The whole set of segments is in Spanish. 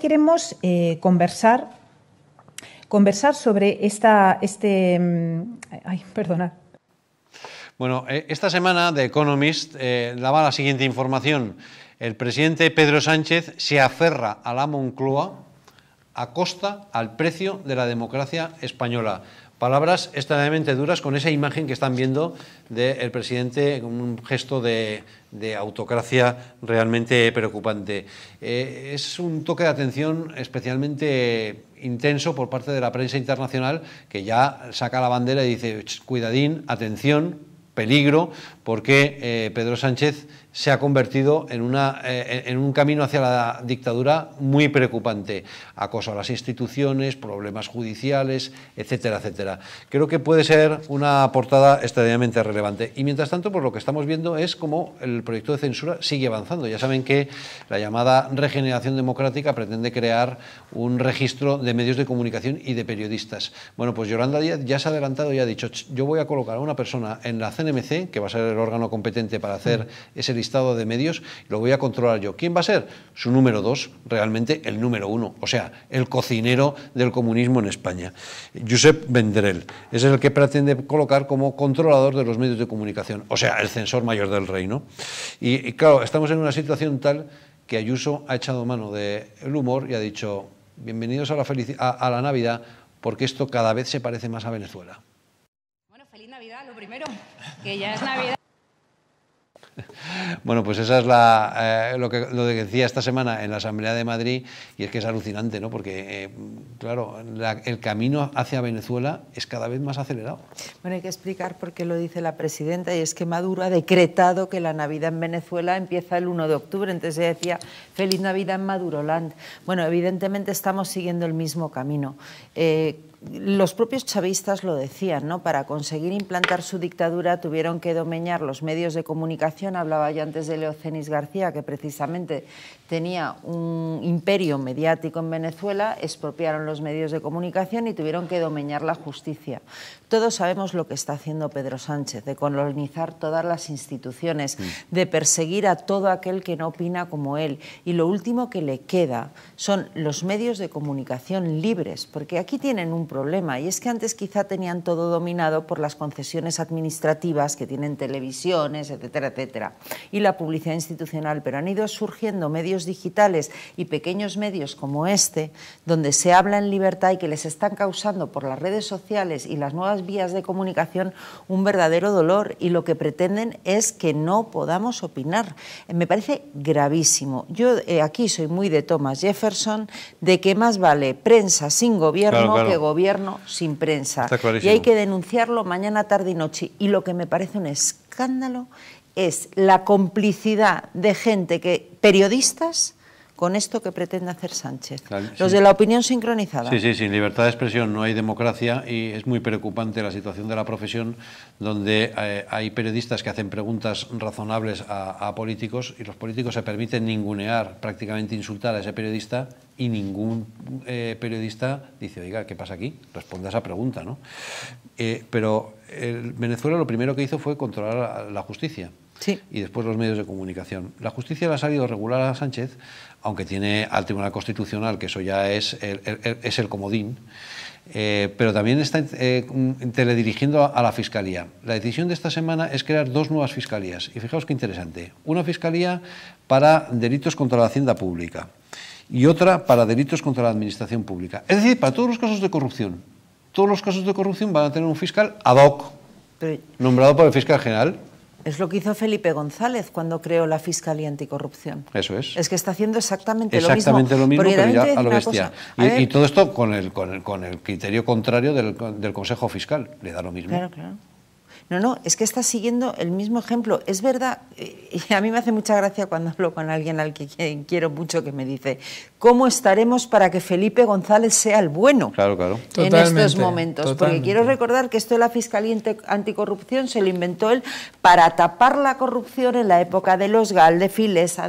queremos eh, conversar, conversar sobre esta, este, mm, ay, perdona. Bueno, eh, esta semana The Economist eh, daba la siguiente información. El presidente Pedro Sánchez se aferra a la Moncloa a costa al precio de la democracia española palabras extremadamente duras con esa imagen que están viendo del presidente con un gesto de de autocracia realmente preocupante. Eh, es un toque de atención especialmente intenso por parte de la prensa internacional que ya saca la bandera y dice, cuidadín, atención, peligro, porque eh, Pedro Sánchez se ha convertido en, una, eh, en un camino hacia la dictadura muy preocupante. Acoso a las instituciones, problemas judiciales, etcétera, etcétera. Creo que puede ser una portada extraordinariamente relevante. Y mientras tanto, por lo que estamos viendo es cómo el proyecto de censura sigue avanzando. Ya saben que la llamada regeneración democrática pretende crear un registro de medios de comunicación y de periodistas. Bueno, pues Yolanda Díaz ya se ha adelantado y ha dicho, yo voy a colocar a una persona en la CNMC, que va a ser el órgano competente para hacer mm. ese estado de medios y lo voy a controlar yo. ¿Quién va a ser? Su número dos, realmente el número uno, o sea, el cocinero del comunismo en España. Josep Vendrell es el que pretende colocar como controlador de los medios de comunicación, o sea, el censor mayor del reino. Y, claro, estamos en una situación tal que Ayuso ha echado mano del humor y ha dicho, bienvenidos a la, a la Navidad, porque esto cada vez se parece más a Venezuela. Bueno, feliz Navidad, lo primero, que ya es Navidad. Bueno, pues eso es la, eh, lo, que, lo decía esta semana en la Asamblea de Madrid y es que es alucinante, ¿no? Porque, eh, claro, el camino hacia Venezuela es cada vez más acelerado. Bueno, hay que explicar por qué lo dice la presidenta y es que Maduro ha decretado que la Navidad en Venezuela empieza el 1 de octubre, entonces decía, feliz Navidad en Maduroland. Bueno, evidentemente estamos siguiendo el mismo camino. Eh, los propios chavistas lo decían, ¿no? Para conseguir implantar su dictadura tuvieron que domeñar los medios de comunicación. Hablaba yo antes de Leocenis García, que precisamente tenía un imperio mediático en Venezuela, expropiaron los medios de comunicación y tuvieron que domeñar la justicia. Todos sabemos lo que está haciendo Pedro Sánchez, de colonizar todas las instituciones, mm. de perseguir a todo aquel que no opina como él. Y lo último que le queda son los medios de comunicación libres, porque aquí tienen un problema y es que antes quizá tenían todo dominado por las concesiones administrativas que tienen televisiones, etcétera, etcétera, y la publicidad institucional, pero han ido surgiendo medios digitales y pequeños medios como este, donde se habla en libertad y que les están causando por las redes sociales y las nuevas vías de comunicación un verdadero dolor y lo que pretenden es que no podamos opinar. Me parece gravísimo. Yo eh, aquí soy muy de Thomas Jefferson, de que más vale prensa sin gobierno que gobierno sin prensa. y hay que denunciarlo mañana, tarde y noche. Y lo que me parece un escándalo es la complicidad de gente que, periodistas, con esto que pretende hacer Sánchez. Los de la opinión sincronizada. Sí, sí, sin libertad de expresión no hay democracia y es muy preocupante la situación de la profesión donde eh, hay periodistas que hacen preguntas razonables a, políticos y los políticos se permiten ningunear, prácticamente insultar a ese periodista y ningún eh, periodista dice, oiga, ¿qué pasa aquí? Responde a esa pregunta, ¿no? Eh, pero Venezuela lo primero que hizo fue controlar la justicia y después los medios de comunicación. La justicia le ha salido regular a Sánchez, aunque tiene al Tribunal Constitucional, que eso ya es el, es el comodín. Eh, pero también está eh, mm, teledirigiendo a, la Fiscalía. La decisión de esta semana es crear dos nuevas fiscalías. Y fijaos qué interesante. Una fiscalía para delitos contra la hacienda pública y otra para delitos contra la administración pública. Es decir, para todos los casos de corrupción. Todos los casos de corrupción van a tener un fiscal ad hoc, nombrado por el fiscal general. Es lo que hizo Felipe González cuando creó la Fiscalía Anticorrupción. Eso es. Es que está haciendo exactamente, lo mismo. Exactamente lo mismo, pero ya a lo bestia. y, todo esto con el, con el, criterio contrario del, del Consejo Fiscal. Le da lo mismo. Claro, claro. No, no, es que está siguiendo el mismo ejemplo. Es verdad, eh, y a mí me hace mucha gracia cuando hablo con alguien al que quiero mucho que me dice, ¿cómo estaremos para que Felipe González sea el bueno? Claro, claro. en estos momentos. Porque quiero recordar que esto de la Fiscalía Anticorrupción se lo inventó él para tapar la corrupción en la época de los Galdefiles, de Filesa,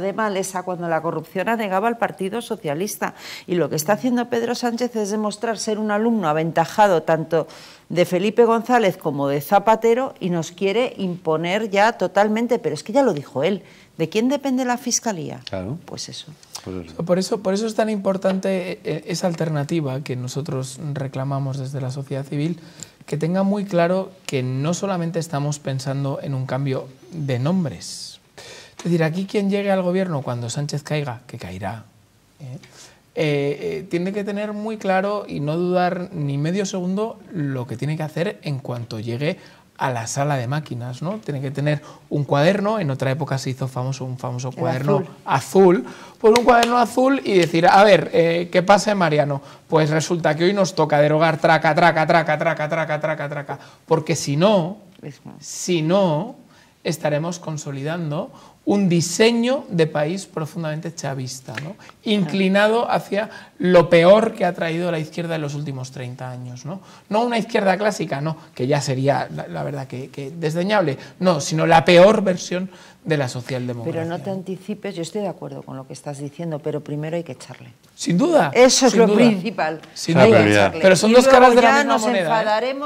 de cuando la corrupción anegaba al Partido Socialista. Y lo que está haciendo Pedro Sánchez es demostrar ser un alumno aventajado tanto de Felipe González como de Zapatero y nos quiere imponer ya totalmente, pero es que ya lo dijo él, ¿de quién depende la fiscalía? Claro. Pues eso. Pues por eso. Por eso, es tan importante eh, eh, esa alternativa que nosotros reclamamos desde la sociedad civil, que tenga muy claro que no solamente estamos pensando en un cambio de nombres. Es decir, aquí quien llegue al gobierno cuando Sánchez caiga, que caerá, ¿eh? Eh, eh, tiene que tener muy claro y no dudar ni medio segundo lo que tiene que hacer en cuanto llegue a la sala de máquinas, ¿no? Tiene que tener un cuaderno, en otra época se hizo famoso un famoso cuaderno azul. por pues un cuaderno azul y decir, a ver, eh, ¿qué pasa, Mariano? Pues resulta que hoy nos toca derogar traca, traca, traca, traca, traca, traca, traca, porque si no, si no, estaremos consolidando un diseño de país profundamente chavista, inclinado hacia lo peor que ha traído la izquierda en los últimos 30 años. No, una izquierda clásica, no, que ya sería, la, verdad, que, que desdeñable, no, sino la peor versión de la socialdemocracia. Pero no te anticipes, yo estoy de acuerdo con lo que estás diciendo, pero primero hay que echarle. Sin duda. Eso es lo principal. Sin ah, duda. Pero son dos caras de la misma moneda. Ya ¿eh? nos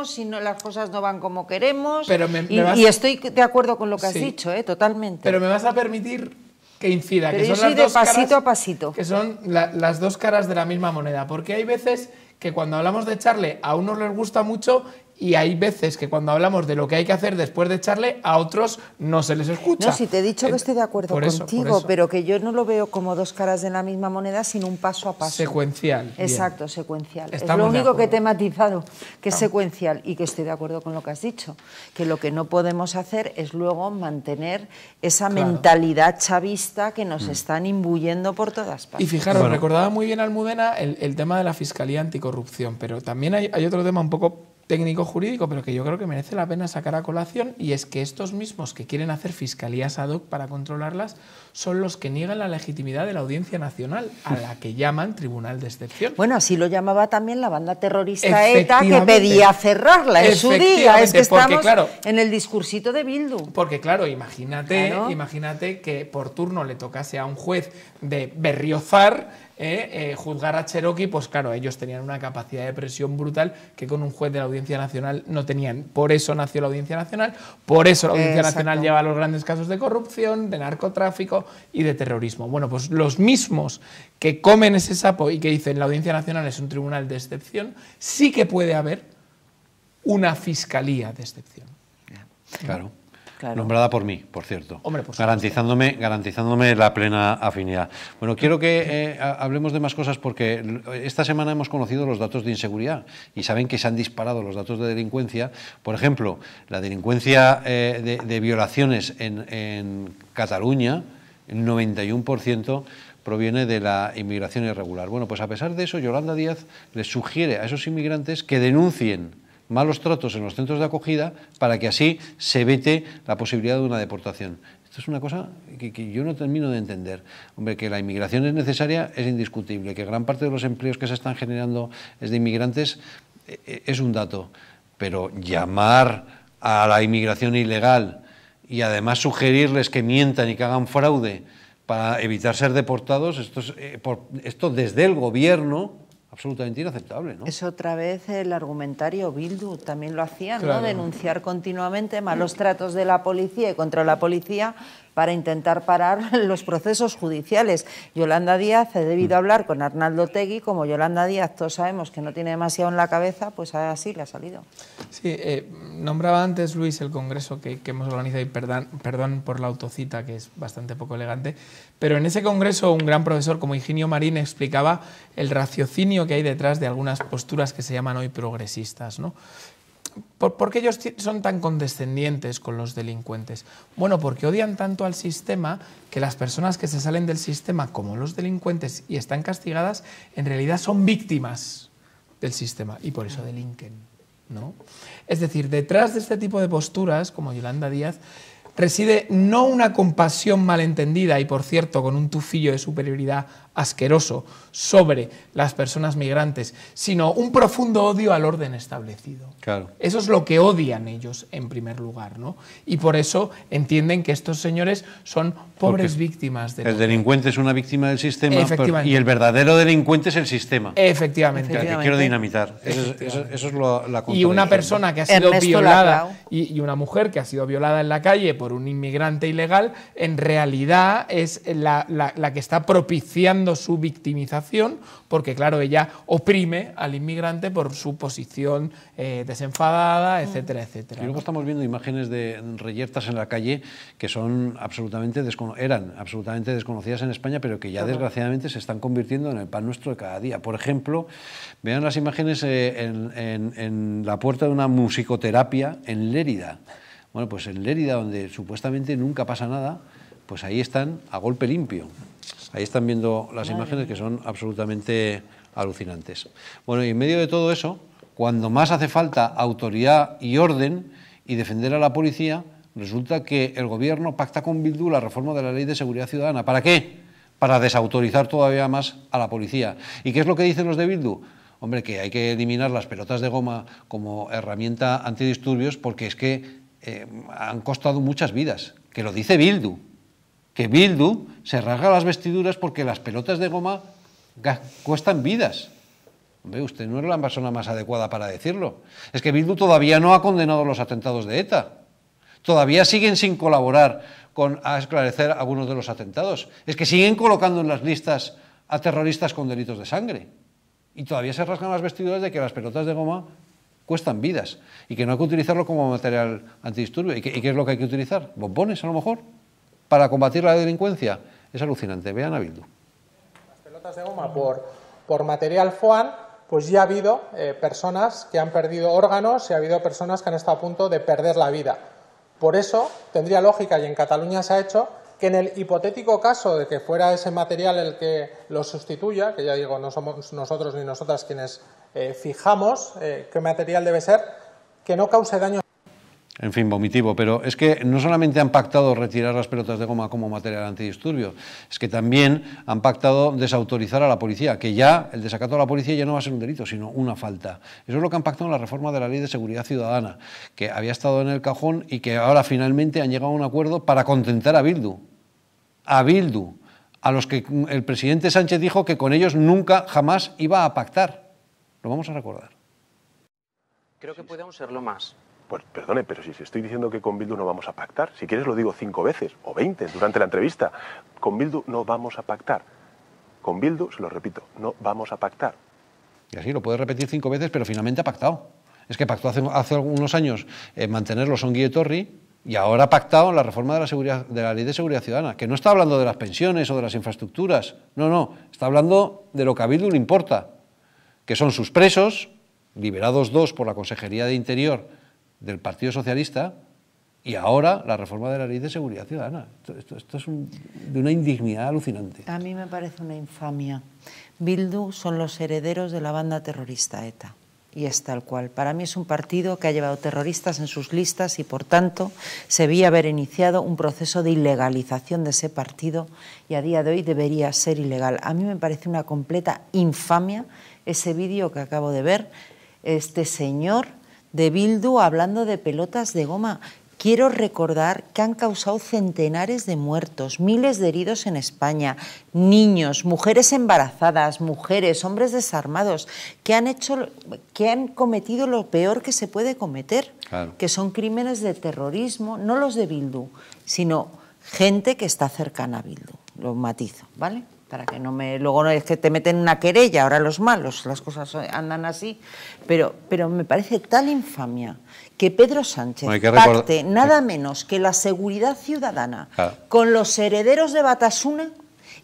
enfadaremos si las cosas no van como queremos. Pero y, estoy de acuerdo con lo que has dicho, ¿eh? totalmente. Pero me vas a permitir que incida. que son las pasito a pasito. Que son las dos caras de la misma moneda. Porque hay veces que cuando hablamos de echarle, a unos les gusta mucho y hay veces que cuando hablamos de lo que hay que hacer después de echarle, a otros no se les escucha. No, si te he dicho que estoy de acuerdo contigo, pero que yo no lo veo como dos caras de la misma moneda, sino un paso a paso. Secuencial. Exacto, secuencial. es lo único que he tematizado, que es secuencial y que estoy de acuerdo con lo que has dicho, que lo que no podemos hacer es luego mantener esa mentalidad chavista que nos mm. están imbuyendo por todas partes. Y fijaros, recordaba muy bien Almudena el, tema de la Fiscalía Anticorrupción, pero también hay otro tema un poco técnico jurídico, pero que yo creo que merece la pena sacar a colación, y es que estos mismos que quieren hacer fiscalías ad hoc para controlarlas son los que niegan la legitimidad de la Audiencia Nacional, a la que llaman Tribunal de Excepción. Bueno, así lo llamaba también la banda terrorista ETA que pedía cerrarla en su día. Es que en el discursito de Bildu. Porque claro, imagínate, claro. imagínate que por turno le tocase a un juez de berriozar eh, eh, juzgar a Cherokee, pues claro, ellos tenían una capacidad de presión brutal que con un juez de la Audiencia Nacional no tenían. Por eso nació la Audiencia Nacional, por eso la Audiencia Nacional lleva los grandes casos de corrupción, de narcotráfico y de terrorismo. Bueno, pues los mismos que comen ese sapo y que dicen la Audiencia Nacional es un tribunal de excepción, sí que puede haber una fiscalía de excepción. Claro nombrada por mí, por cierto. garantizándome, garantizándome la plena afinidad. Bueno, quiero que eh, hablemos de más cosas porque esta semana hemos conocido los datos de inseguridad y saben que se han disparado los datos de delincuencia. Por ejemplo, la delincuencia eh, de, violaciones en, Cataluña, el 91% proviene de la inmigración irregular. Bueno, pues a pesar de eso, Yolanda Díaz le sugiere a esos inmigrantes que denuncien malos tratos en los centros de acogida para que así se vete la posibilidad de una deportación. Esto es una cosa que, yo no termino de entender. Hombre, que la inmigración es necesaria es indiscutible, que gran parte de los empleos que se están generando es de inmigrantes e, e, es un dato, pero llamar a la inmigración ilegal y además sugerirles que mientan y que hagan fraude para evitar ser deportados, esto, eh, esto desde el gobierno absolutamente inaceptable. Es otra vez el argumentario Bildu, también lo hacía, ¿no? denunciar continuamente malos tratos de la policía y contra la policía, para intentar parar los procesos judiciales. Yolanda Díaz, ha debido mm. hablar con Arnaldo Tegui, como Yolanda Díaz todos sabemos que no tiene demasiado en la cabeza, pues así le ha salido. Sí, eh, nombraba antes Luis el congreso que, hemos organizado, y perdón, perdón por la autocita que es bastante poco elegante, pero en ese congreso un gran profesor como Higinio Marín explicaba el raciocinio que hay detrás de algunas posturas que se llaman hoy progresistas, ¿no? ¿Por, qué ellos son tan condescendientes con los delincuentes? Bueno, porque odian tanto al sistema que las personas que se salen del sistema, como los delincuentes, y están castigadas, en realidad son víctimas del sistema y por eso delinquen. ¿no? Es decir, detrás de este tipo de posturas, como Yolanda Díaz, reside no una compasión malentendida y, por cierto, con un tufillo de superioridad asqueroso sobre las personas migrantes, sino un profundo odio al orden establecido. Claro. Eso es lo que odian ellos en primer lugar, ¿no? Y por eso entienden que estos señores son pobres víctimas del El delincuente es una víctima del sistema y el verdadero delincuente es el sistema. Efectivamente. quiero dinamitar. Eso lo, Y una persona que ha sido violada y, una mujer que ha sido violada en la calle, pues por un inmigrante ilegal, en realidad es la, que está propiciando su victimización, porque claro, ella oprime al inmigrante por su posición eh, desenfadada, mm. etcétera, etcétera. Y luego estamos viendo imágenes de reyertas en la calle que son absolutamente eran absolutamente desconocidas en España, pero que ya desgraciadamente se están convirtiendo en el pan nuestro de cada día. Por ejemplo, vean las imágenes eh, en la puerta de una musicoterapia en Lérida. Bueno, pues en Lérida, donde supuestamente nunca pasa nada, pues ahí están a golpe limpio. Ahí están viendo las imágenes que son absolutamente alucinantes. Bueno, y en medio de todo eso, cuando más hace falta autoridad y orden y defender a la policía, resulta que el gobierno pacta con Bildu la reforma de la ley de seguridad ciudadana. ¿Para qué? Para desautorizar todavía más a la policía. ¿Y qué es lo que dicen los de Bildu? Hombre, que hay que eliminar las pelotas de goma como herramienta antidisturbios porque es que eh, han costado muchas vidas, que lo dice Bildu, que Bildu se rasga las vestiduras porque las pelotas de goma cuestan vidas. usted no es la persona más adecuada para decirlo. Es que Bildu todavía no ha condenado los atentados de ETA. Todavía siguen sin colaborar con a esclarecer algunos de los atentados. Es que siguen colocando en las listas a terroristas con delitos de sangre. Y todavía se rasgan las vestiduras de que las pelotas de goma cuestan vidas y que no hay que utilizarlo como material antidisturbio. ¿Y qué, es lo que hay que utilizar? ¿Bombones a lo mejor? ¿Para combatir la delincuencia? Es alucinante. Vean a Bildu. Las pelotas de goma por, por material FOAN, pues ya ha habido eh, personas que han perdido órganos y ha habido personas que han estado a punto de perder la vida. Por eso tendría lógica, y en Cataluña se ha hecho, que en el hipotético caso de que fuera ese material el que lo sustituya, que ya digo, no somos nosotros ni nosotras quienes eh, fijamos eh, qué material debe ser que no cause daño. En fin, vomitivo, pero es que no solamente han pactado retirar las pelotas de goma como material antidisturbio, es que también han pactado desautorizar a la policía, que ya el desacato a la policía ya no va a ser un delito, sino una falta. Eso es lo que han pactado en la reforma de la Ley de Seguridad Ciudadana, que había estado en el cajón y que ahora finalmente han llegado a un acuerdo para contentar a Bildu. A Bildu, a los que el presidente Sánchez dijo que con ellos nunca, jamás iba a pactar. Lo vamos a recordar. Creo que podemos serlo más. Pues perdone, pero si estoy diciendo que con Bildu no vamos a pactar, si quieres lo digo cinco veces o veinte durante la entrevista, con Bildu no vamos a pactar. Con Bildu, se lo repito, no vamos a pactar. Y así lo puedes repetir cinco veces, pero finalmente ha pactado. Es que pactó hace, hace algunos años eh, mantenerlo son Torri y ahora ha pactado en la reforma de la, seguridad, de la ley de seguridad ciudadana, que no está hablando de las pensiones o de las infraestructuras, no, no, está hablando de lo que a Bildu le importa, que son sus presos, liberados dos por la Consejería de Interior del Partido Socialista, y ahora la reforma de la ley de seguridad ciudadana. Esto, es de una indignidad alucinante. A mí me parece una infamia. Bildu son los herederos de la banda terrorista ETA. Y es tal cual. Para mí es un partido que ha llevado terroristas en sus listas y, por tanto, se vi haber iniciado un proceso de ilegalización de ese partido y a día de hoy debería ser ilegal. A mí me parece una completa infamia ese vídeo que acabo de ver, este señor de Bildu hablando de pelotas de goma. Quiero recordar que han causado centenares de muertos, miles de heridos en España, niños, mujeres embarazadas, mujeres, hombres desarmados, que han, hecho, que han cometido lo peor que se puede cometer, que son crímenes de terrorismo, no los de Bildu, sino gente que está cercana a Bildu. Lo matizo, ¿vale? para que no me luego no es que te meten una querella ahora los malos las cosas andan así pero pero me parece tal infamia que Pedro Sánchez nada menos que la seguridad ciudadana con los herederos de Batasuna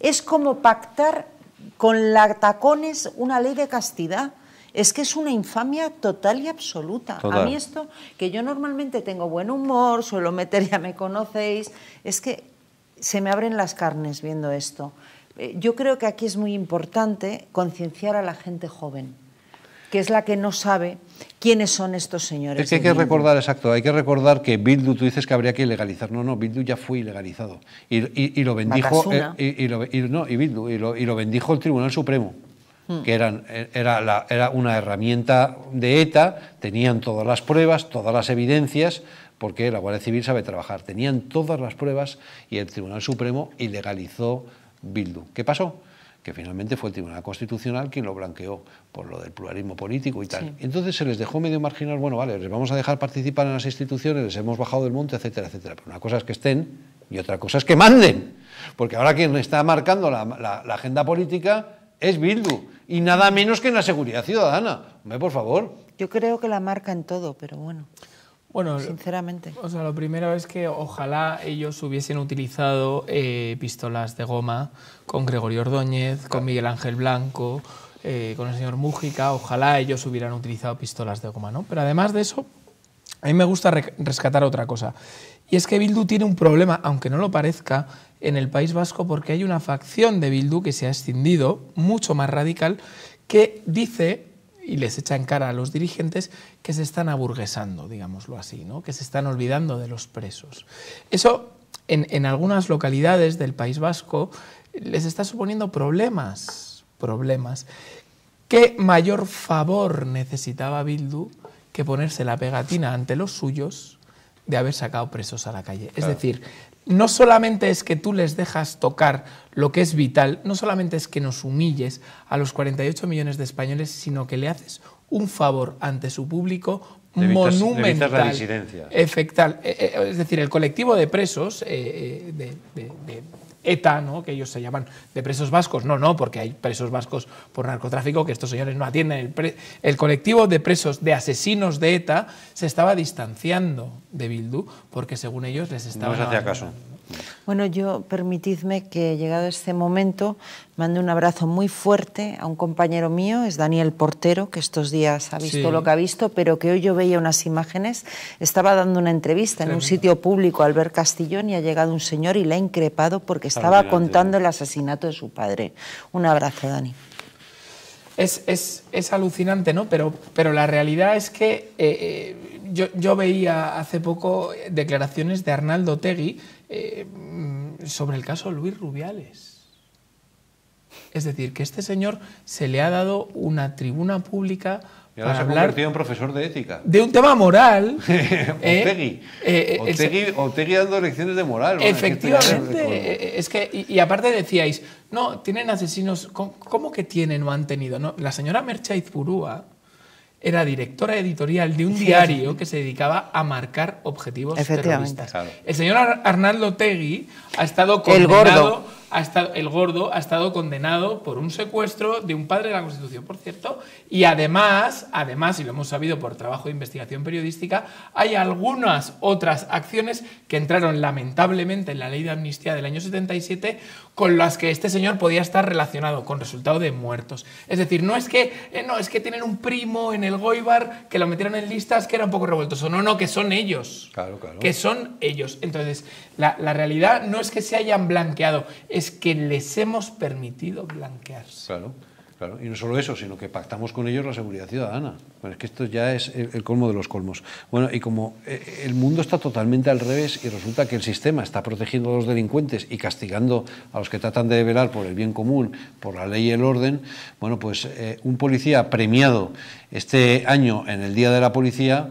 es como pactar con la tacones una ley de castidad es que es una infamia total y absoluta. A mí esto, que yo normalmente tengo buen humor, suelo meter, ya me conocéis, es que se me abren las carnes viendo esto. Eh, yo creo que aquí es muy importante concienciar a la gente joven, que es la que no sabe quiénes son estos señores. Es que hay que recordar, exacto, hay que recordar que Bildu, tú dices que habría que ilegalizar. No, no, Bildu ya fue ilegalizado. Y, lo bendijo. Eh, y, lo, Bildu, y, lo, bendijo el Tribunal Supremo. Hmm. que eh, era, era una herramienta de ETA, tenían todas las pruebas, todas las evidencias, porque la Guardia Civil sabe trabajar, tenían todas las pruebas y el Tribunal Supremo ilegalizó Bildu. ¿Qué pasó? Que finalmente fue el Tribunal Constitucional quien lo blanqueó por lo del pluralismo político y tal. Entonces se les dejó medio marginal, bueno, vale, les vamos a dejar participar en las instituciones, les hemos bajado del monte, etcétera, etcétera. Pero una cosa es que estén y otra cosa es que manden. Porque ahora quien está marcando la, agenda política es Bildu. Y nada menos que en la seguridad ciudadana. por favor. Yo creo que la marca en todo, pero bueno. Bueno, sinceramente. O sea, lo primero es que ojalá ellos hubiesen utilizado eh, pistolas de goma con Gregorio Ordóñez, con Miguel Ángel Blanco, eh, con el señor Mújica, ojalá ellos hubieran utilizado pistolas de goma, ¿no? Pero además de eso, a mí me gusta rescatar otra cosa. Y es que Bildu tiene un problema, aunque no lo parezca, en el País Vasco porque hay una facción de Bildu que se ha extendido, mucho más radical, que dice y les echa en cara a los dirigentes que se están aburguesando, digámoslo así, ¿no? que se están olvidando de los presos. Eso en, algunas localidades del País Vasco les está suponiendo problemas, problemas. ¿Qué mayor favor necesitaba Bildu que ponerse la pegatina ante los suyos de haber sacado presos a la calle? Es decir, no solamente es que tú les dejas tocar lo que es vital, no solamente es que nos humilles a los 48 millones de españoles, sino que le haces un favor ante su público monumental. Efectal. Eh, eh, es decir, el colectivo de presos, eh, de ETA, ¿no? que ellos se llaman de presos vascos. No, no, porque hay presos vascos por narcotráfico que estos señores no atienden. El, colectivo de presos, de asesinos de ETA, se estaba distanciando de Bildu porque según ellos les estaba... Bueno, yo permitidme que llegado este momento mande un abrazo muy fuerte a un compañero mío, es Daniel Portero, que estos días ha visto lo que ha visto, pero que hoy yo veía unas imágenes, estaba dando una entrevista en un sitio público, ver Castillón, y ha llegado un señor y le ha increpado porque estaba contando el asesinato de su padre. Un abrazo, Dani. Es, es, alucinante, ¿no? Pero, pero la realidad es que eh, eh, yo, veía hace poco declaraciones de Arnaldo Tegui eh, sobre el caso Luis Rubiales. Es decir, que este señor se le ha dado una tribuna pública y ahora para se ha convertido en profesor de ética. De un tema moral. Eh, eh, Otegui. Otegui, dando lecciones de moral. Efectivamente. es que, este y, aparte decíais, no, tienen asesinos. ¿Cómo, que tienen o han tenido? la señora Merchaiz Purúa era directora editorial de un diario que se dedicaba a marcar objetivos terroristas. El señor Arnaldo Tegui ha estado condenado... El gordo. Ha estado, el gordo ha estado condenado por un secuestro de un padre de la Constitución, por cierto, y además, además, y lo hemos sabido por trabajo de investigación periodística, hay algunas otras acciones que entraron lamentablemente en la ley de amnistía del año 77 con las que este señor podía estar relacionado con resultado de muertos. Es decir, no es que, eh, no, es que tienen un primo en el el Goibar, que lo metieron en listas, que era un poco revueltoso. No, no, que son ellos. Que son ellos. Entonces, la, realidad no es que se hayan blanqueado, es que les hemos permitido blanquearse y no solo eso, sino que pactamos con ellos la seguridad ciudadana. es que esto ya es el, colmo de los colmos. Bueno, y como eh, eh, el mundo está totalmente al revés y resulta que el sistema está protegiendo a los delincuentes y castigando a los que tratan de velar por el bien común, por la ley y el orden, bueno, pues eh, un policía premiado este año en el Día de la Policía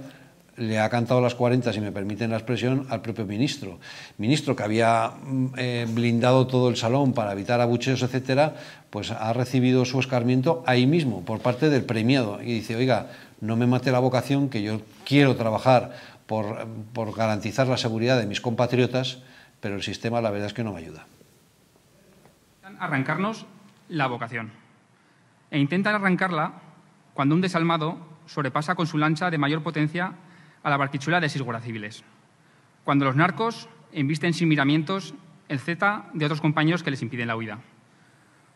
le ha cantado las 40, si me permiten la expresión, al propio ministro. Ministro que había mm, eh, blindado todo el salón para evitar abucheos, etcétera, pues ha recibido su escarmiento ahí mismo, por parte del premiado. Y dice, oiga, no me mate la vocación, que yo quiero trabajar por, por garantizar la seguridad de mis compatriotas, pero el sistema la verdad es que no me ayuda. Arrancarnos la vocación. E intentan arrancarla cuando un desalmado sobrepasa con su lancha de mayor potencia a la barquichuela de seis guardas civiles. Cuando los narcos embisten sin miramientos el Z de otros compañeros que les impiden la huida.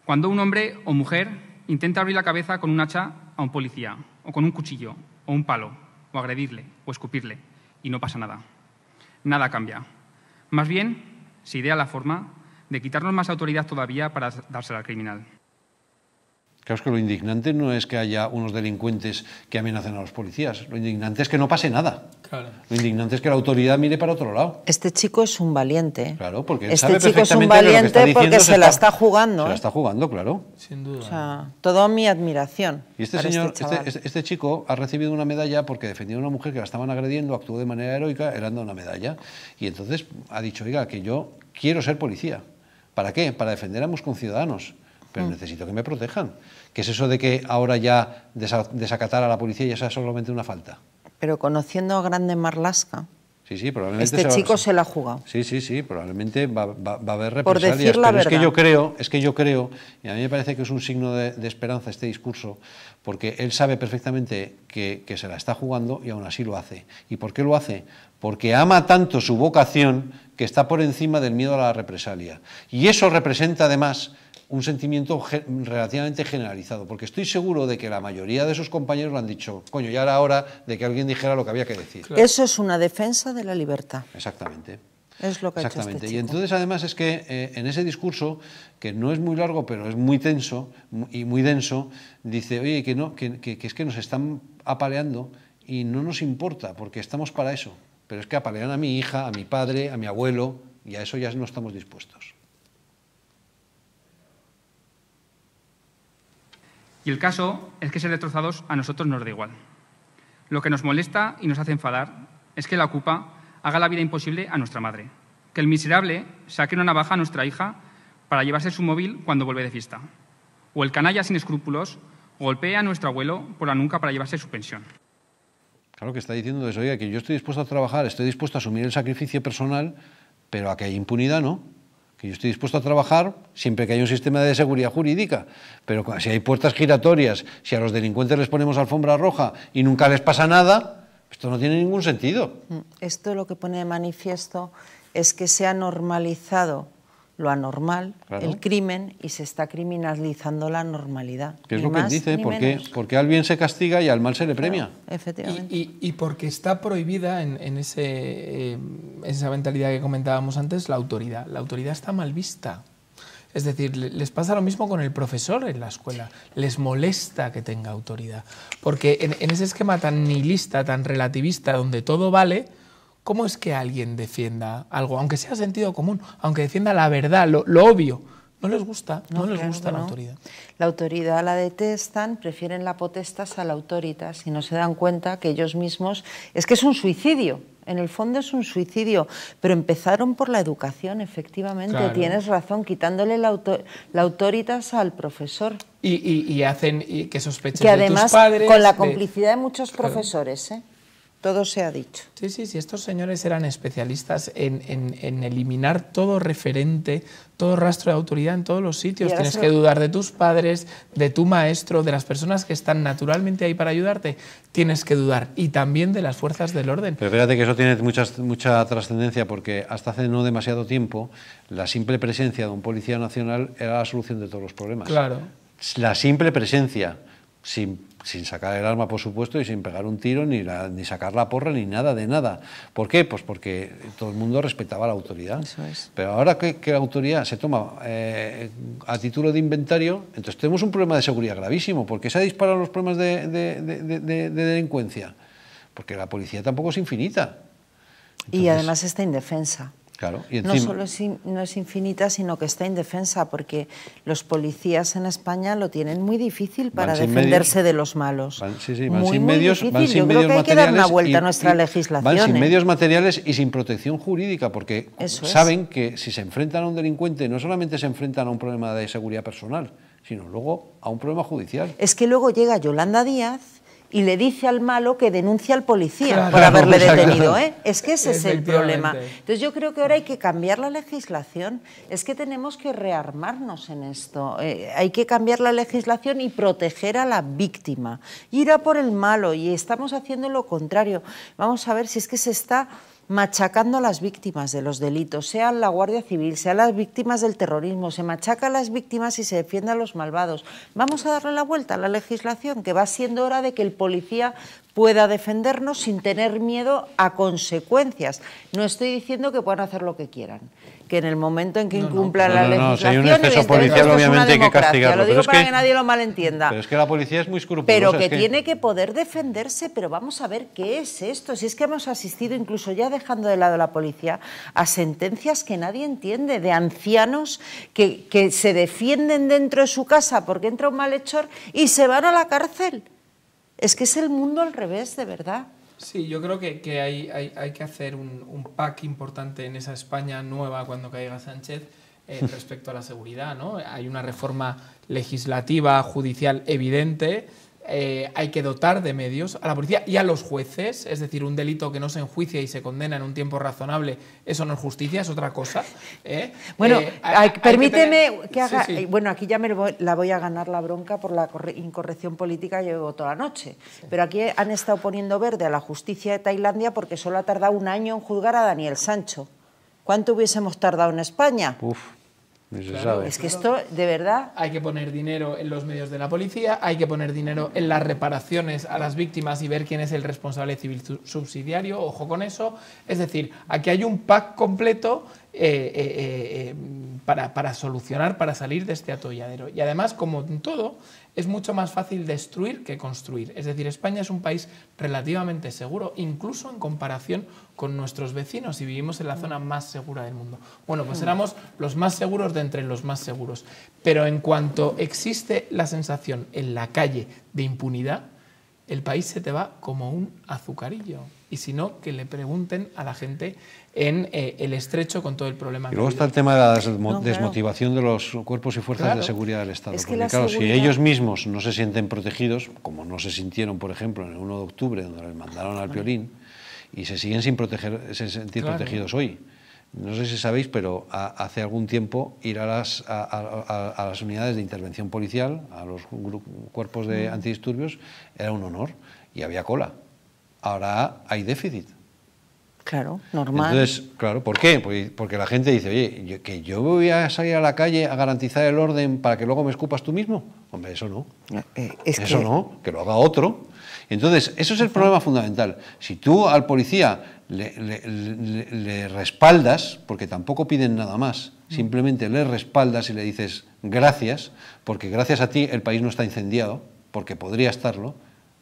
Cuando un hombre o mujer intenta abrir la cabeza con un hacha a un policía, o con un cuchillo, o un palo, o agredirle, o escupirle, y no pasa nada. Nada cambia. Más bien, se idea la forma de quitarnos más autoridad todavía para dársela al criminal. Claro, es que lo indignante no es que haya unos delincuentes que amenacen a los policías. Lo indignante es que no pase nada. Lo indignante es que la autoridad mire para otro lado. Este chico es un valiente. Claro, porque este chico es un valiente porque se, la está, jugando. Se la ¿eh? está jugando, claro. Sin duda. toda mi admiración. Y este, este señor, este, este, este, chico ha recibido una medalla porque defendió a una mujer que la estaban agrediendo, actuó de manera heroica, él dado una medalla. Y entonces ha dicho, oiga, que yo quiero ser policía. ¿Para qué? Para defender a mis conciudadanos pero mm. necesito que me protejan. ¿Qué es eso de que ahora ya desacatar a la policía ya sea solamente una falta? Pero conociendo a Grande Marlaska, este chico se la ha jugado. Sí, sí, sí, probablemente va, a haber represalias. pero es que yo creo, es que yo creo, y a mí me parece que es un signo de, esperanza este discurso, porque él sabe perfectamente que, se la está jugando y aún así lo hace. ¿Y por qué lo hace? Porque ama tanto su vocación que está por encima del miedo a la represalia. Y eso representa además un sentimiento relativamente generalizado, porque estoy seguro de que la mayoría de sus compañeros lo han dicho, coño, ya era hora de que alguien dijera lo que había que decir. Eso es una defensa de la libertad. Exactamente. Es lo que Ha hecho este y entonces además es que eh, en ese discurso, que no es muy largo, pero es muy tenso y muy denso, dice, oye, que, no, que es que nos están apaleando y no nos importa, porque estamos para eso. Pero es que apalean a mi hija, a mi padre, a mi abuelo, y a eso ya no estamos dispuestos. Y el caso es que ser destrozados a nosotros nos da igual. Lo que nos molesta y nos hace enfadar es que la ocupa haga la vida imposible a nuestra madre, que el miserable saque una navaja a nuestra hija para llevarse su móvil cuando vuelve de fiesta, o el canalla sin escrúpulos golpee a nuestro abuelo por la nunca para llevarse su pensión. Claro que está diciendo eso, que yo estoy dispuesto a trabajar, estoy dispuesto a asumir el sacrificio personal, pero a que hay impunidad no que yo estoy dispuesto a trabajar siempre que haya un sistema de seguridad jurídica. Pero si hay puertas giratorias, si a los delincuentes les ponemos alfombra roja y nunca les pasa nada, esto no tiene ningún sentido. Mm, esto lo que pone de manifiesto es que se ha normalizado lo anormal, el crimen, y se está criminalizando la normalidad. Que es lo que dice, porque, porque al bien se castiga y al mal se le premia. efectivamente. Y, porque está prohibida en, eh, esa mentalidad que comentábamos antes la autoridad. La autoridad está mal vista. Es decir, les pasa lo mismo con el profesor en la escuela. Les molesta que tenga autoridad. Porque en, en ese esquema tan nihilista, tan relativista, donde todo vale, ¿Cómo es que alguien defienda algo, aunque sea sentido común, aunque defienda la verdad, lo, obvio? No les gusta, no, les gusta la autoridad. La autoridad la detestan, prefieren la potestas a la autoritas y no se dan cuenta que ellos mismos... Es que es un suicidio, en el fondo es un suicidio, pero empezaron por la educación, efectivamente, tienes razón, quitándole la, la autoritas al profesor. Y, y, y hacen que sospechen que además, tus padres, Con la complicidad de, muchos profesores, ¿eh? todo se ha dicho. Sí, sí, sí, estos señores eran especialistas en, eliminar todo referente, todo rastro de autoridad en todos los sitios. Tienes que dudar de tus padres, de tu maestro, de las personas que están naturalmente ahí para ayudarte. Tienes que dudar. Y también de las fuerzas del orden. Pero fíjate que eso tiene muchas, mucha trascendencia porque hasta hace no demasiado tiempo la simple presencia de un policía nacional era la solución de todos los problemas. Claro. La simple presencia, sin sin sacar el arma, por supuesto, y sin pegar un tiro, ni, ni sacar la porra, ni nada de nada. ¿Por qué? Pues porque todo el mundo respetaba la autoridad. Es. Pero ahora que, la autoridad se toma eh, a título de inventario, entonces tenemos un problema de seguridad gravísimo, porque se ha disparado los problemas de, delincuencia, porque la policía tampoco es infinita. y además está indefensa. No solo es, no es infinita, sino que está indefensa, porque los policías en España lo tienen muy difícil para defenderse de los malos. Van, sin medios, van sin medios hay que dar una vuelta a nuestra legislación. Van sin ¿eh? medios materiales y sin protección jurídica, porque saben que si se enfrentan a un delincuente, no solamente se enfrentan a un problema de seguridad personal, sino luego a un problema judicial. Es que luego llega Yolanda Díaz y le dice al malo que denuncia al policía por haberle detenido. ¿eh? Es que ese es el problema. Entonces yo creo que ahora hay que cambiar la legislación. Es que tenemos que rearmarnos en esto. Eh, hay que cambiar la legislación y proteger a la víctima. Ir a por el malo y estamos haciendo lo contrario. Vamos a ver si es que se está machacando a las víctimas de los delitos, sea la Guardia Civil, sea las víctimas del terrorismo, se machaca a las víctimas y se defiende a los malvados. Vamos a darle la vuelta a la legislación, que va siendo hora de que el policía pueda defendernos sin tener miedo a consecuencias. No estoy diciendo que puedan hacer lo que quieran que en el momento en que incumplan no, no. la no, legislación... Si hay un exceso policial, obviamente hay que castigarlo. Lo digo para que, nadie lo malentienda. Pero es que la policía es muy escrupulosa. Pero que, tiene que poder defenderse, pero vamos a ver qué es esto. Si es que hemos asistido, incluso ya dejando de lado la policía, a sentencias que nadie entiende, de ancianos que, que se defienden dentro de su casa porque entra un malhechor y se van a la cárcel. Es que es el mundo al revés, de verdad. Sí, yo creo que, que hay, hay, hay, que hacer un, un, pack importante en esa España nueva cuando caiga Sánchez eh, respecto a la seguridad. ¿no? Hay una reforma legislativa, judicial evidente eh, hay que dotar de medios a la policía y a los jueces, es decir, un delito que no se enjuicia y se condena en un tiempo razonable, eso no es justicia, es otra cosa. ¿eh? Bueno, eh, permíteme que, haga... Bueno, aquí ya me voy, la voy a ganar la bronca por la incorrección política que llevo toda la noche, pero aquí han estado poniendo verde a la justicia de Tailandia porque solo ha tardado un año en juzgar a Daniel Sancho. ¿Cuánto hubiésemos tardado en España? Uf. Es que esto, de verdad. Hay que poner dinero en los medios de la policía, hay que poner dinero en las reparaciones a las víctimas y ver quién es el responsable civil subsidiario, ojo con eso. Es decir, aquí hay un pack completo eh, eh, eh, para, para, solucionar, para salir de este atolladero. Y además, como en todo, es mucho más fácil destruir que construir. Es decir, España es un país relativamente seguro, incluso en comparación con nuestros vecinos y vivimos en la zona más segura del mundo. Bueno, pues mm. éramos los más seguros de entre los más seguros. Pero en cuanto existe la sensación en la calle de impunidad, el país se te va como un azucarillo y sino que le pregunten a la gente en eh, el estrecho con todo el problema. Y luego está el tema de la desmotivación de los cuerpos y fuerzas de seguridad del Estado. porque claro, si ellos mismos no se sienten protegidos, como no se sintieron, por ejemplo, en el 1 de octubre, donde les mandaron al violín, y se siguen sin proteger, se sentir protegidos hoy. No sé si sabéis, pero hace algún tiempo ir a las, a, las unidades de intervención policial, a los cuerpos de mm. antidisturbios, era un honor y había cola ahora hay déficit. Claro, normal. Entonces, claro, ¿por qué? Porque, la gente dice, oye, que yo voy a salir a la calle a garantizar el orden para que luego me escupas tú mismo. Hombre, eso no. Eh, eh, es eso no, que lo haga otro. Entonces, eso es el problema fundamental. Si tú al policía le respaldas, porque tampoco piden nada más, mm. simplemente le respaldas y le dices gracias, porque gracias a ti el país no está incendiado, porque podría estarlo,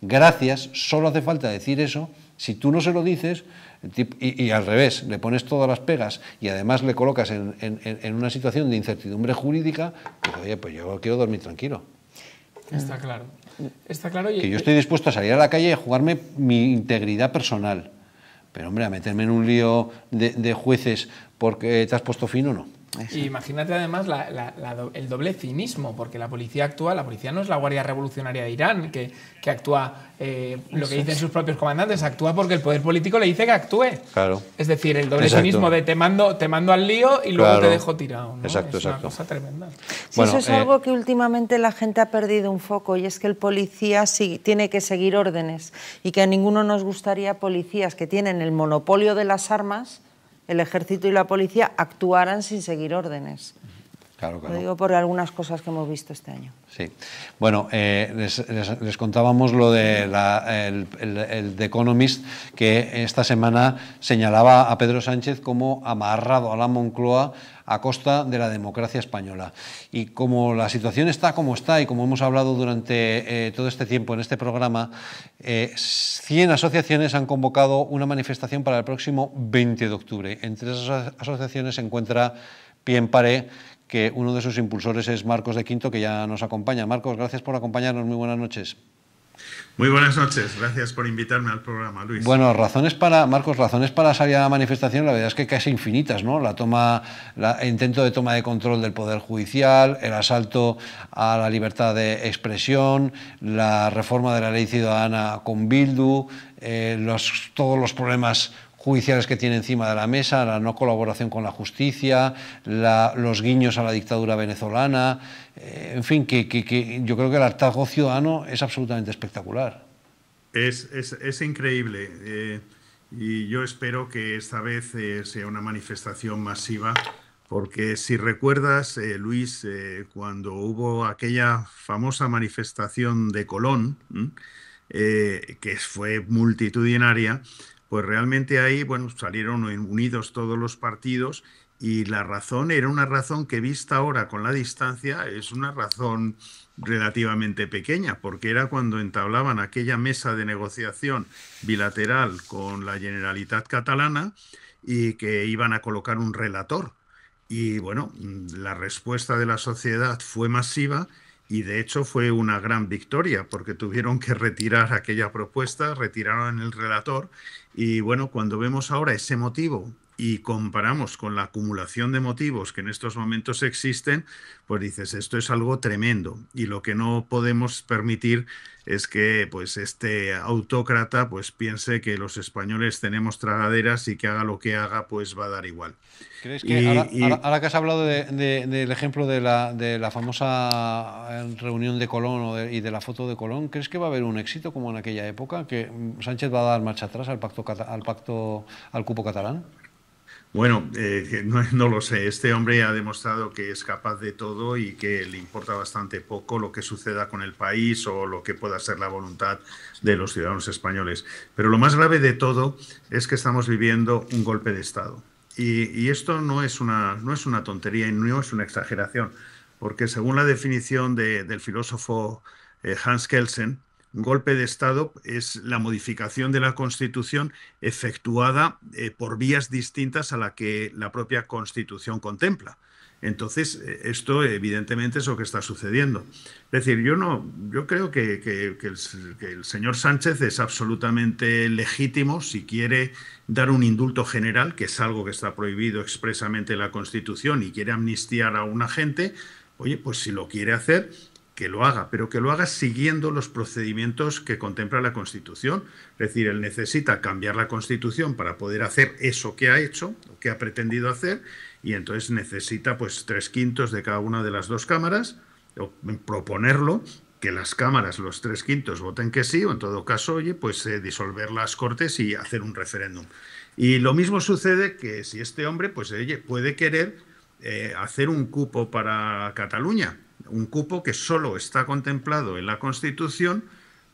gracias, solo hace falta decir eso. Si tú no se lo dices, y, al revés, le pones todas las pegas y además le colocas en, una situación de incertidumbre jurídica, pues oye, pues yo quiero dormir tranquilo. Está claro. Está claro que yo eh, estoy dispuesto a salir a la calle y a jugarme mi integridad personal. Pero hombre, a meterme en un lío de, jueces porque te has puesto fino, no. Y imagínate además el doble cinismo, porque la policía actúa, la policía no es la Guardia Revolucionaria de Irán, que, actúa eh, lo que dicen sus propios comandantes, actúa porque el poder político le dice que actúe. Claro. Es decir, el doble cinismo de te mando, te mando al lío y luego te dejo tirado. ¿no? Exacto, es una cosa tremenda. eso es eh, algo que últimamente la gente ha perdido un foco y es que el policía sí, tiene que seguir órdenes y que a ninguno nos gustaría policías que tienen el monopolio de las armas el ejército y la policía actuaran sin seguir órdenes. Lo digo por algunas cosas que hemos visto este año. Sí. Bueno, eh, les, contábamos lo de el, The Economist, que esta semana señalaba a Pedro Sánchez como amarrado a la Moncloa a costa de la democracia española. Y como la situación está como está y como hemos hablado durante eh, todo este tiempo en este programa, 100 eh, asociaciones han convocado una manifestación para el próximo 20 de octubre. Entre esas asociaciones se encuentra Pien Paré, que uno de sus impulsores es Marcos de Quinto, que ya nos acompaña. Marcos, gracias por acompañarnos. Muy buenas noches. Muy buenas noches, gracias por invitarme al programa, Luis. Bueno, razones para, Marcos, razones para salir a la manifestación, la verdad es que casi infinitas, ¿no? La toma, el intento de toma de control del Poder Judicial, el asalto a la libertad de expresión, la reforma de la ley ciudadana con Bildu, eh, todos los problemas judiciales que tiene encima de la mesa, la no colaboración con la justicia, los guiños a la dictadura venezolana, eh, en fin, que, yo creo que el hartazgo ciudadano es absolutamente espectacular. Es, es, es increíble eh, y yo espero que esta vez eh, sea una manifestación masiva, porque si recuerdas, Luis, cuando hubo aquella famosa manifestación de Colón, que fue multitudinaria, pues realmente ahí, bueno, salieron unidos todos los partidos y la razón era una razón que vista ahora con la distancia es una razón relativamente pequeña, porque era cuando entablaban aquella mesa de negociación bilateral con la Generalitat catalana y que iban a colocar un relator. Y bueno, la respuesta de la sociedad fue masiva y de hecho fue una gran victoria porque tuvieron que retirar aquella propuesta, retiraron el relator y bueno, cuando vemos ahora ese motivo y comparamos con la acumulación de motivos que en estos momentos existen, pues dices, esto es algo tremendo. Y lo que no podemos permitir es que pues este autócrata pues piense que los españoles tenemos tragaderas y que haga lo que haga pues va a dar igual. ¿Crees que ahora, que has hablado del ejemplo de la, de la, famosa eh, reunión de Colón y de la foto de Colón, crees que va a haber un éxito como en aquella época, que Sánchez va a dar marcha atrás al pacto, al, pacto, al cupo catalán? Bueno, eh, no, lo sé. Este hombre ha demostrado que es capaz de todo y que le importa bastante poco lo que suceda con el país o lo que pueda ser la voluntad de los ciudadanos españoles. Pero lo más grave de todo es que estamos viviendo un golpe de Estado. Y, esto no es, una, no es una tontería y no es una exageración, porque según la definición del filósofo eh, Hans Kelsen, golpe de Estado es la modificación de la Constitución efectuada eh, por vías distintas a la que la propia Constitución contempla. Entonces, eh, esto evidentemente es lo que está sucediendo. Es decir, yo no, yo creo que, el, señor Sánchez es absolutamente legítimo si quiere dar un indulto general, que es algo que está prohibido expresamente en la Constitución, y quiere amnistiar a una gente, oye, pues si lo quiere hacer, que lo haga, pero que lo haga siguiendo los procedimientos que contempla la Constitución. Es decir, él necesita cambiar la Constitución para poder hacer eso que ha hecho, o que ha pretendido hacer, y entonces necesita pues tres quintos de cada una de las dos cámaras, proponerlo, que las cámaras, los tres quintos, voten que sí, o en todo caso, oye, pues eh, disolver las cortes y hacer un referéndum. Y lo mismo sucede que si este hombre, pues oye, puede querer eh, hacer un cupo para Cataluña, un cupo que solo está contemplado en la Constitución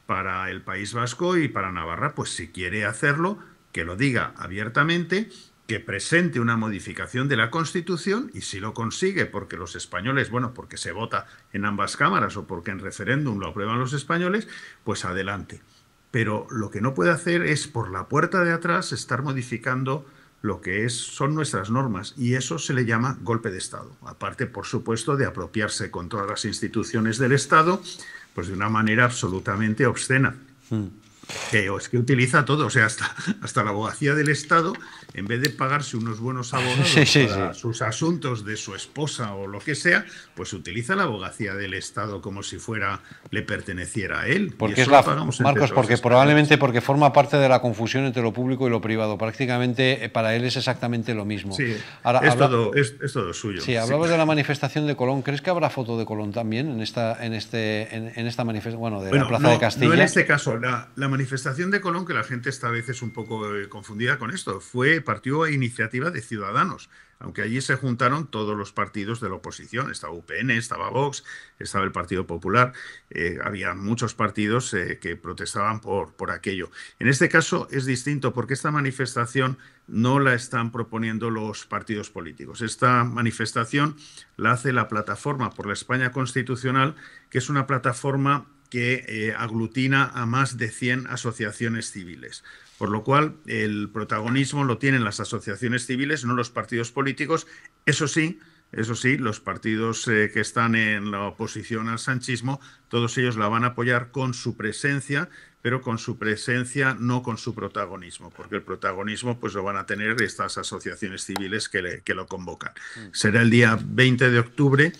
para el País Vasco y para Navarra, pues si quiere hacerlo, que lo diga abiertamente, que presente una modificación de la Constitución y si lo consigue, porque los españoles, bueno, porque se vota en ambas cámaras o porque en referéndum lo aprueban los españoles, pues adelante. Pero lo que no puede hacer es por la puerta de atrás estar modificando lo que es, son nuestras normas y eso se le llama golpe de Estado. Aparte, por supuesto, de apropiarse con todas las instituciones del Estado, pues de una manera absolutamente obscena. Hmm es que utiliza todo, o sea, hasta, hasta la abogacía del Estado, en vez de pagarse unos buenos abogados para sus asuntos de su esposa o lo que sea, pues utiliza la abogacía del Estado como si fuera le perteneciera a él. Porque es la, Marcos, porque probablemente porque forma parte de la confusión entre lo público y lo privado. Prácticamente eh, para él es exactamente lo mismo. Ahora, es, todo, es, todo, suyo. Sí, hablabas de la manifestación de Colón. ¿Crees que habrá foto de Colón también en esta, en este, en, esta manifestación? Bueno, de la Plaza de Castilla. en este caso, la manifestación manifestación de Colón, que la gente está a veces un poco eh, confundida con esto, fue partido e iniciativa de Ciudadanos, aunque allí se juntaron todos los partidos de la oposición, estaba UPN, estaba Vox, estaba el Partido Popular, eh, había muchos partidos eh, que protestaban por, por aquello. En este caso es distinto porque esta manifestación no la están proponiendo los partidos políticos. Esta manifestación la hace la Plataforma por la España Constitucional, que es una plataforma que eh, aglutina a más de 100 asociaciones civiles. Por lo cual, el protagonismo lo tienen las asociaciones civiles, no los partidos políticos. Eso sí, eso sí, los partidos eh, que están en la oposición al sanchismo, todos ellos la van a apoyar con su presencia, pero con su presencia no con su protagonismo, porque el protagonismo pues lo van a tener estas asociaciones civiles que, que lo convocan. Mm. Será el día 20 de octubre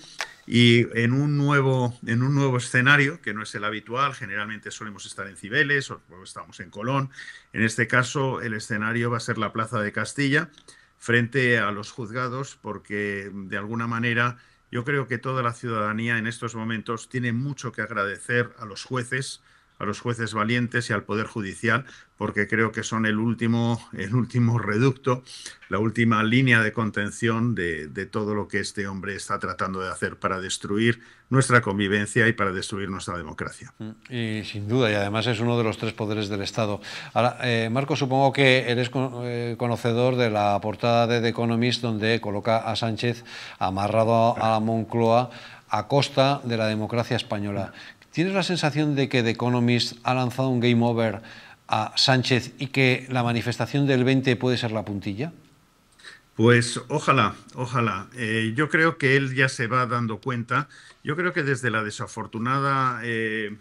y en un, nuevo, en un nuevo escenario, que no es el habitual, generalmente solemos estar en Cibeles o, o estamos en Colón, en este caso el escenario va a ser la Plaza de Castilla frente a los juzgados, porque de alguna manera yo creo que toda la ciudadanía en estos momentos tiene mucho que agradecer a los jueces a los jueces valientes y al Poder Judicial, porque creo que son el último, último reducto, la última línea de contención de, todo lo que este hombre está tratando de hacer para destruir nuestra convivencia y para destruir nuestra democracia. Mm, y sin duda, y además es uno de los tres poderes del Estado. Ahora, eh, Marco, supongo que eres eh, conocedor de la portada de The Economist donde coloca a Sánchez amarrado a Moncloa a costa de la democracia española. ¿Tienes la sensación de que The Economist ha lanzado un game over a Sánchez y que la manifestación del 20 puede ser la puntilla? Pues ojalá, ojalá. Eh, yo creo que él ya se va dando cuenta. Yo creo que desde la desafortunada eh,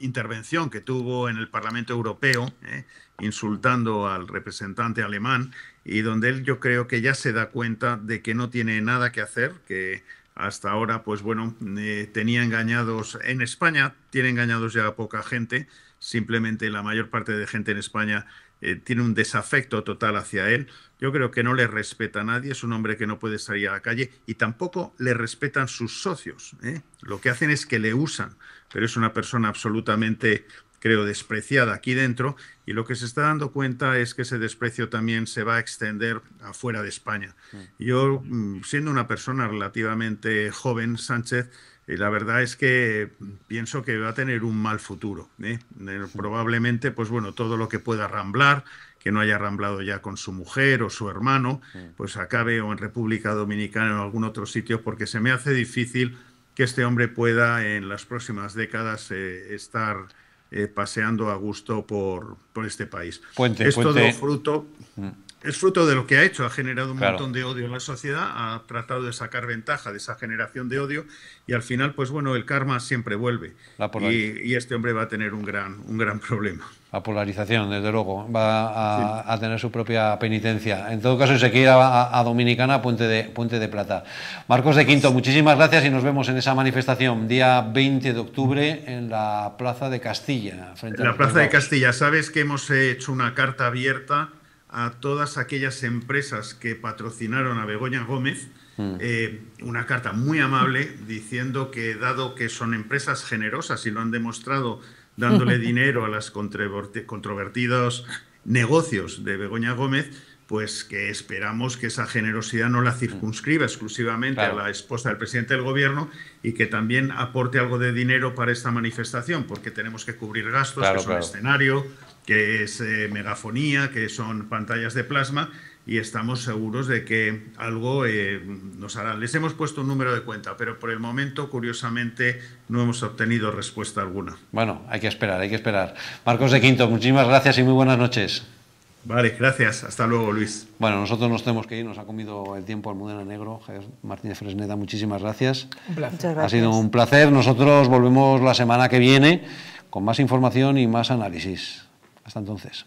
intervención que tuvo en el Parlamento Europeo, eh, insultando al representante alemán, y donde él yo creo que ya se da cuenta de que no tiene nada que hacer, que hasta ahora, pues bueno, eh, tenía engañados, en España tiene engañados ya poca gente, simplemente la mayor parte de gente en España eh, tiene un desafecto total hacia él. Yo creo que no le respeta a nadie, es un hombre que no puede salir a la calle y tampoco le respetan sus socios. ¿eh? Lo que hacen es que le usan, pero es una persona absolutamente creo, despreciada aquí dentro y lo que se está dando cuenta es que ese desprecio también se va a extender afuera de España. Mm. Yo, mm, siendo una persona relativamente joven, Sánchez, eh, la verdad es que mm, pienso que va a tener un mal futuro. ¿eh? Probablemente, pues bueno, todo lo que pueda ramblar, que no haya ramblado ya con su mujer o su hermano, pues acabe o en República Dominicana o en algún otro sitio, porque se me hace difícil que este hombre pueda en las próximas décadas eh, estar eh, paseando a gusto por, por este país. Esto es fruto. Mm. Es fruto de lo que ha hecho, ha generado un montón de odio en la sociedad, ha tratado de sacar ventaja de esa generación de odio y al final, pues bueno, el karma siempre vuelve y, y, este hombre va a tener un gran, un gran problema la polarización, desde luego, va a, tener su propia penitencia. En todo caso, se quiere a, a, Dominicana, Puente de, Puente de Plata. Marcos de Quinto, muchísimas gracias y nos vemos en esa manifestación, día 20 de octubre, en la Plaza de Castilla. Frente en la Plaza de Castilla, sabes que hemos hecho una carta abierta a todas aquellas empresas que patrocinaron a Begoña Gómez, mm. eh, una carta muy amable diciendo que dado que son empresas generosas y lo han demostrado dándole dinero a las controvertidos negocios de Begoña Gómez, pues que esperamos que esa generosidad no la circunscriba exclusivamente a la esposa del presidente del gobierno y que también aporte algo de dinero para esta manifestación, porque tenemos que cubrir gastos, que son escenario, que es eh, megafonía, que son pantallas de plasma y estamos seguros de que algo eh, nos harán. Les hemos puesto un número de cuenta, pero por el momento, curiosamente, no hemos obtenido respuesta alguna. Bueno, hay que esperar, hay que esperar. Marcos de Quinto, muchísimas gracias y muy buenas noches. Vale, gracias. Hasta luego, Luis. Bueno, nosotros nos tenemos que ir. Nos ha comido el tiempo Almudena Negro. Martínez Fresneda, muchísimas gracias. Ha sido un placer. Nosotros volvemos la semana que viene con más información y más análisis. Hasta entonces.